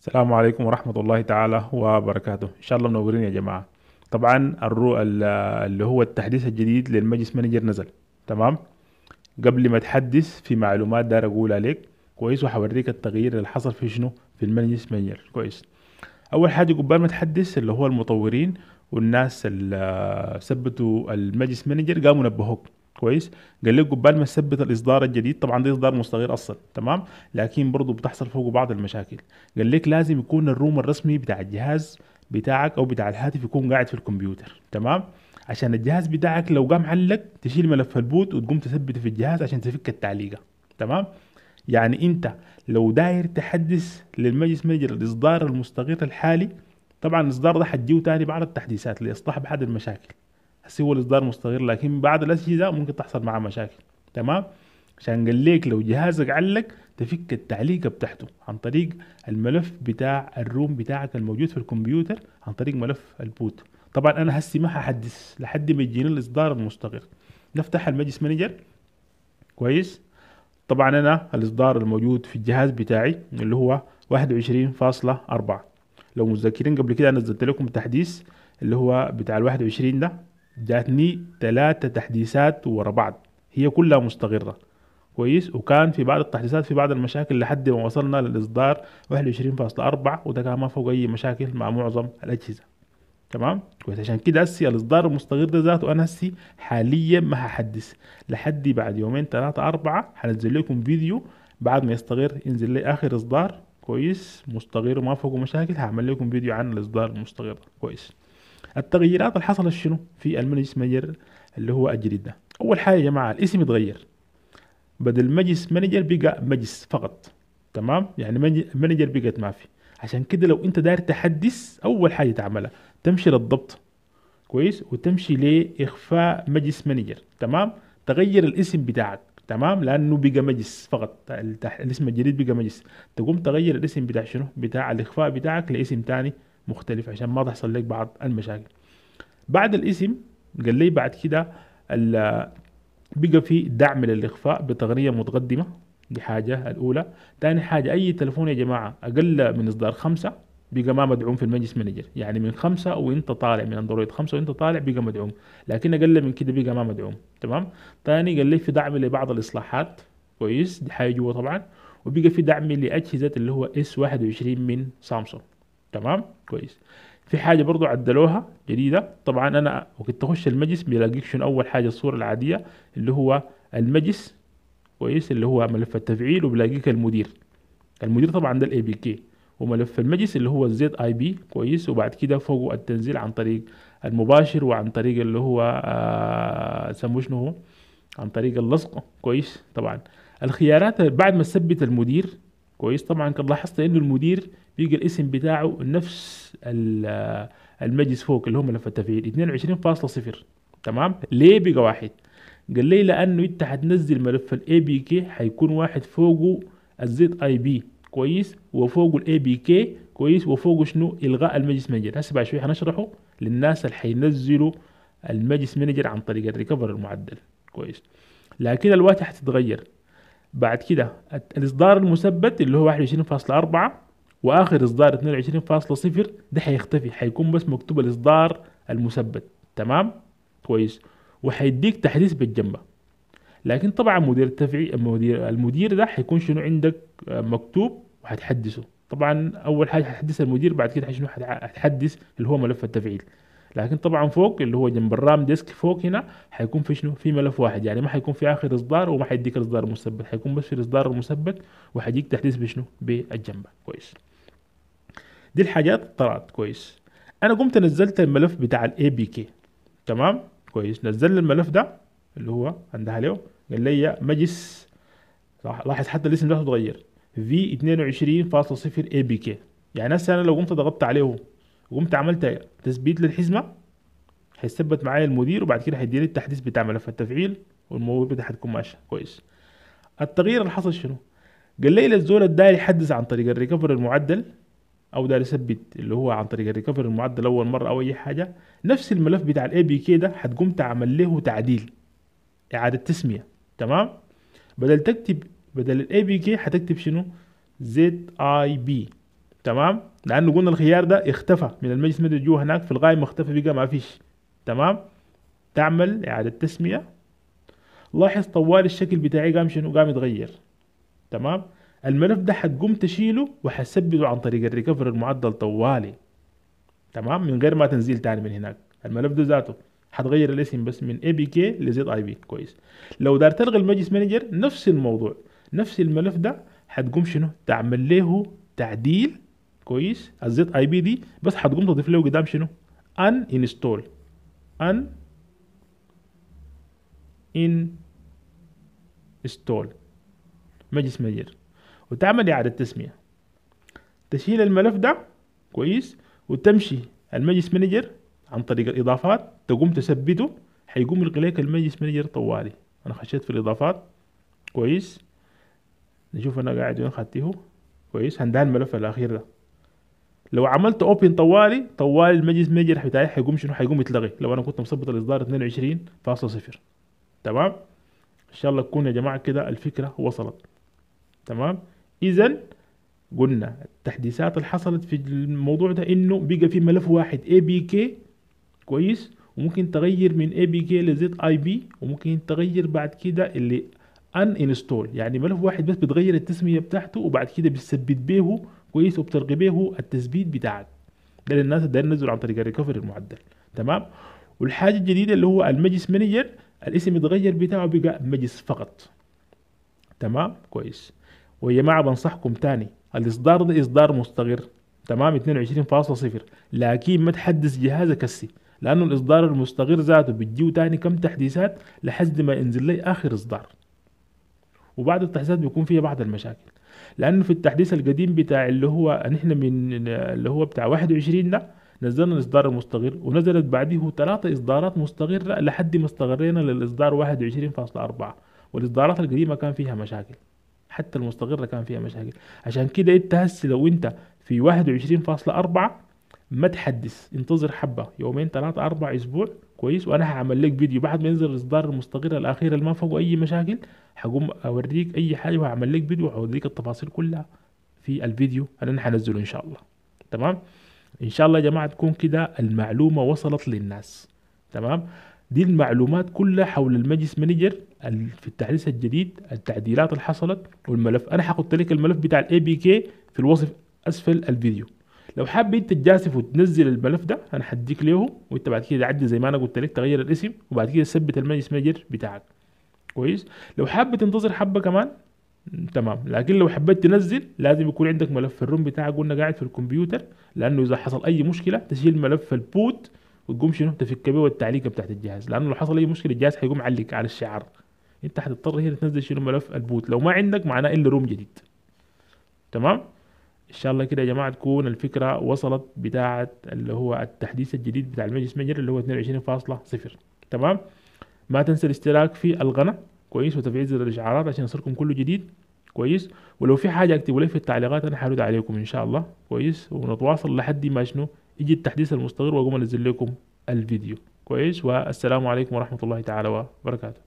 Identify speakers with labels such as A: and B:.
A: السلام عليكم ورحمة الله تعالى وبركاته إن شاء الله منورين يا جماعة طبعا الرو اللي هو التحديث الجديد للمجلس مانجر نزل تمام قبل ما تحدث في معلومات دار أقولها لك كويس وحوريك التغيير اللي حصل في شنو في المجلس مانجر كويس أول حاجة قبل ما تحدث اللي هو المطورين والناس اللي ثبتوا المجلس مانجر قاموا نبهوك كويس قال لكم قبال ما تثبت الاصدار الجديد طبعا ده اصدار مستغير اصلا تمام لكن برضه بتحصل فوقه بعض المشاكل قال لك لازم يكون الروم الرسمي بتاع الجهاز بتاعك او بتاع الهاتف يكون قاعد في الكمبيوتر تمام عشان الجهاز بتاعك لو قام علق تشيل ملف البوت وتقوم تثبته في الجهاز عشان تفك التعليقه تمام يعني انت لو داير تحدث للمجلس مجلس الاصدار المستغير الحالي طبعا الاصدار ده حتجيه تاني بعد التحديثات لاصلاح بعض المشاكل سوى الاصدار مستقر لكن بعد الاجهزه ممكن تحصل معاه مشاكل تمام عشان قال ليك لو جهازك علق تفك التعليقة بتاعته عن طريق الملف بتاع الروم بتاعك الموجود في الكمبيوتر عن طريق ملف البوت طبعا انا هسي ما هحدث لحد ما يجيني الاصدار المستقر نفتح المجلس مانجر كويس طبعا انا الاصدار الموجود في الجهاز بتاعي اللي هو 21.4 لو متذكرين قبل كده نزلت لكم تحديث اللي هو بتاع ال 21 ده جاتني ثلاثة تحديثات ورا بعض هي كلها مستقرة كويس وكان في بعض التحديثات في بعض المشاكل لحد ما وصلنا للإصدار 21.4 وده كان ما فوق أي مشاكل مع معظم الأجهزة تمام كويس عشان كده هسي الإصدار المستقر ده ذاته أنا هسي حاليا ما هحدث لحد بعد يومين ثلاثة أربعة هنزل لكم فيديو بعد ما يستقر ينزل لي آخر إصدار كويس مستقر وما فوق مشاكل هعمل لكم فيديو عن الإصدار المستقر كويس التغييرات اللي حصلت شنو في المجلس مانجر اللي هو الجديد ده اول حاجه يا جماعه الاسم اتغير بدل مجلس مانجر بقى مجلس فقط تمام يعني مانجر بقت ما في عشان كده لو انت داير تحدث اول حاجه تعملها تمشي للضبط كويس وتمشي لاخفاء مجلس مانجر تمام تغير الاسم بتاعك تمام لانه بقى مجلس فقط الاسم الجديد بقى مجلس تقوم تغير الاسم بتاع شنو بتاع الاخفاء بتاعك لاسم تاني مختلف عشان ما تحصل لك بعض المشاكل بعد الاسم قال لي بعد كده بقى في دعم للاخفاء بتقنيه متقدمه دي حاجه الاولى ثاني حاجه اي تليفون يا جماعه اقل من اصدار خمسة بقى ما مدعوم في المجلس مانجر يعني من خمسة وانت طالع من اندرويد خمسة وانت طالع بقى مدعوم لكن اقل من كده بقى ما مدعوم تمام ثاني قال لي في دعم لبعض الاصلاحات كويس دي حاجه جوا طبعا وبقى في دعم لاجهزه اللي هو اس 21 من سامسونج تمام كويس في حاجه برضو عدلوها جديده طبعا انا وقت تخش المجلس بيلاقيك شنو اول حاجه الصوره العاديه اللي هو المجلس كويس اللي هو ملف التفعيل وبلاقيك المدير المدير طبعا ده الاي بي كي وملف المجلس اللي هو الزد اي بي كويس وبعد كده فوقه التنزيل عن طريق المباشر وعن طريق اللي هو آه، سموه شنو هو عن طريق اللصق كويس طبعا الخيارات بعد ما تثبت المدير كويس طبعا كان لاحظت انه المدير بيجي الاسم بتاعه نفس المجلس فوق اللي هم التفعيل 22.0 تمام ليه بقى واحد قال لي لانه انت هتنزل ملف الاي بي كي هيكون واحد فوقه الزد اي بي كويس وفوقه الاي بي كي كويس وفوقه شنو الغاء المجلس مانجر هسه بعد شوي هنشرحه للناس اللي هينزلوا المجلس مانجر عن طريق الريكفر المعدل كويس لكن الواجهه هتتغير بعد كده الاصدار المثبت اللي هو 21.4 واخر اصدار 22.0 ده هيختفي هيكون بس مكتوب الاصدار المثبت تمام كويس وهيديك تحديث بالجنبه لكن طبعا مدير التفعيل المدير المدير ده هيكون شنو عندك مكتوب وهتحدثه طبعا اول حاجه هتحدث المدير بعد كده شنو هتحدث اللي هو ملف التفعيل لكن طبعا فوق اللي هو جنب الرام ديسك فوق هنا حيكون في شنو في ملف واحد يعني ما حيكون في اخر اصدار وما حيديك الاصدار المثبت حيكون بس في الاصدار المثبت وحيجيك تحديث بشنو بالجنب كويس دي الحاجات طلعت كويس انا قمت نزلت الملف بتاع الاي بي كي تمام كويس نزل الملف ده اللي هو عندها له قال لي مجلس لاحظ حتى الاسم ده تغير في 22.0 اي بي كي يعني هسه انا لو قمت ضغطت عليه قمت عملت تثبيت للحزمه هيثبت معايا المدير وبعد كده هيديني التحديث بتاع ملف التفعيل والموضوع بتاعي هتكون ماشيه كويس التغيير اللي حصل شنو قال لي الزول الداير يحدث عن طريق الريكفر المعدل او داير يثبت اللي هو عن طريق الريكفر المعدل اول مره او اي حاجه نفس الملف بتاع الاي بي كي ده هتقوم تعمل له تعديل اعاده تسميه تمام بدل تكتب بدل الاي بي كي هتكتب شنو زد اي بي تمام لانه قلنا الخيار ده اختفى من المجلس المدني جوه هناك في الغايه اختفى بقى ما فيش تمام تعمل اعاده تسميه لاحظ طوال الشكل بتاعي قام شنو قام يتغير تمام الملف ده حتقوم تشيله وحتثبته عن طريق الريكفر المعدل طوالي تمام من غير ما تنزيل تاني من هناك الملف ده ذاته حتغير الاسم بس من اي بي كي لزد اي بي كويس لو دار تلغي المجلس مانجر نفس الموضوع نفس الملف ده حتقوم شنو تعمل له تعديل كويس الزد اي بي دي بس هتقوم تضيف له قدام شنو ان انستول ان انستول مجلس مدير وتعمل يعني اعاده تسميه تشيل الملف ده كويس وتمشي المجلس مانجر عن طريق الاضافات تقوم تثبته هيقوم يلقي لك المجلس مانجر طوالي انا خشيت في الاضافات كويس نشوف انا قاعد وين خدته كويس هندها الملف الاخير ده لو عملت اوبن طوالي طوالي المجلس ميجر بتاعي حيقوم شنو حيقوم يتلغي لو انا كنت مثبت الاصدار 22.0 تمام ان شاء الله تكون يا جماعه كده الفكره وصلت تمام اذا قلنا التحديثات اللي حصلت في الموضوع ده انه بقى في ملف واحد اي بي كي كويس وممكن تغير من اي بي كي لزد اي بي وممكن تغير بعد كده اللي ان انستول يعني ملف واحد بس بتغير التسميه بتاعته وبعد كده بتثبت بيه كويس وبترغي بيه التثبيت بتاعك ده للناس ده نزل عن طريق الريكفري المعدل تمام والحاجه الجديده اللي هو المجلس مانجر الاسم اتغير بتاعه بقى مجلس فقط تمام كويس ويا جماعه بنصحكم تاني الاصدار ده اصدار مستقر تمام 22.0 لكن ما تحدث جهازك هسي لانه الاصدار المستقر ذاته بتجيو تاني كم تحديثات لحد ما ينزل لي اخر اصدار وبعد التحديثات بيكون فيها بعض المشاكل لانه في التحديث القديم بتاع اللي هو نحن من اللي هو بتاع 21 ده نزلنا الاصدار المستقر ونزلت بعده ثلاثه اصدارات مستقره لحد ما استغرينا للاصدار 21.4 والاصدارات القديمه كان فيها مشاكل حتى المستقره كان فيها مشاكل عشان كده انت هسه لو انت في 21.4 ما تحدث انتظر حبه يومين ثلاثه اربع اسبوع كويس وانا هعمل لك فيديو بعد ما ينزل الاصدار المستقر الاخير اللي ما فوق اي مشاكل هقوم اوريك اي حاجه وهعمل لك فيديو وهوريك التفاصيل كلها في الفيديو اللي انا هنزله ان شاء الله تمام ان شاء الله يا جماعه تكون كده المعلومه وصلت للناس تمام دي المعلومات كلها حول المجلس مانجر في التحديث الجديد التعديلات اللي حصلت والملف انا هحط لك الملف بتاع الاي بي كي في الوصف اسفل الفيديو لو حاب انت تجاسف وتنزل الملف ده انا حديك ليه وانت بعد كده عدي زي ما انا قلت لك تغير الاسم وبعد كده تثبت المجلس مجر بتاعك كويس لو حاب تنتظر حبه كمان تمام لكن لو حبيت تنزل لازم يكون عندك ملف الروم بتاعك قلنا قاعد في الكمبيوتر لانه اذا حصل اي مشكله تشيل ملف البوت وتقوم شنو تفك به والتعليق بتاعت الجهاز لانه لو حصل اي مشكله الجهاز حيقوم علق على الشعار انت هتضطر هنا تنزل شنو ملف البوت لو ما عندك معناه الا روم جديد تمام ان شاء الله كده يا جماعه تكون الفكره وصلت بتاعه اللي هو التحديث الجديد بتاع المجلس مجر اللي هو 22.0 تمام ما تنسى الاشتراك في القناه كويس وتفعيل زر الاشعارات عشان يصلكم كل جديد كويس ولو في حاجه اكتبوا لي في التعليقات انا حرد عليكم ان شاء الله كويس ونتواصل لحد ما شنو يجي التحديث المستقر واقوم انزل لكم الفيديو كويس والسلام عليكم ورحمه الله تعالى وبركاته